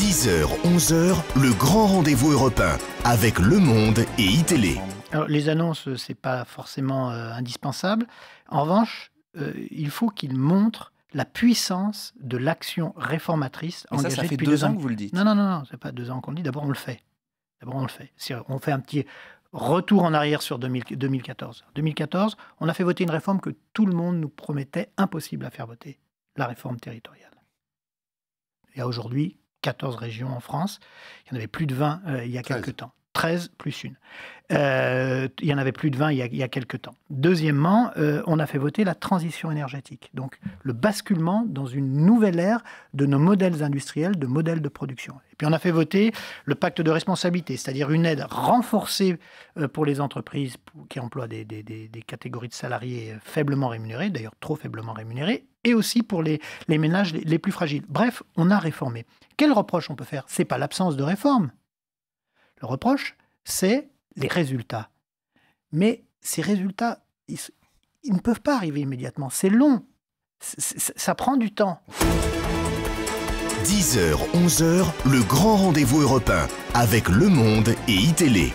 10h, 11h, le grand rendez-vous européen avec Le Monde et iTélé. Alors, les annonces, euh, c'est pas forcément euh, indispensable. En revanche, euh, il faut qu'ils montrent la puissance de l'action réformatrice en engagée ça, ça fait depuis deux ans, que vous le dites. Non, non, non, non c'est pas deux ans qu'on le dit. D'abord, on le fait. D'abord, on le fait. On fait un petit retour en arrière sur 2014. 2014, on a fait voter une réforme que tout le monde nous promettait impossible à faire voter la réforme territoriale. Et aujourd'hui 14 régions en France. Il y en avait plus de 20 euh, il y a quelque quelques temps. 13 plus une. Euh, il y en avait plus de 20 il y a, il quelques temps. Deuxièmement, euh, on a fait voter la transition énergétique, donc le basculement dans une nouvelle ère de nos modèles industriels, de modèles de production. Et puis on a fait voter le pacte de responsabilité, c'est-à-dire une aide renforcée euh, pour les entreprises qui emploient des, catégories de salariés faiblement rémunérés, d'ailleurs trop faiblement rémunérés, et aussi pour les, ménages les, les plus fragiles. Bref, on a réformé. Quel reproche on peut faire C'est pas l'absence de réforme le reproche, c'est les résultats. Mais ces résultats, ils, ne peuvent pas arriver immédiatement. C'est long. Ça prend du temps. 10h, 11h, le grand rendez-vous européen avec Le Monde et ITélé.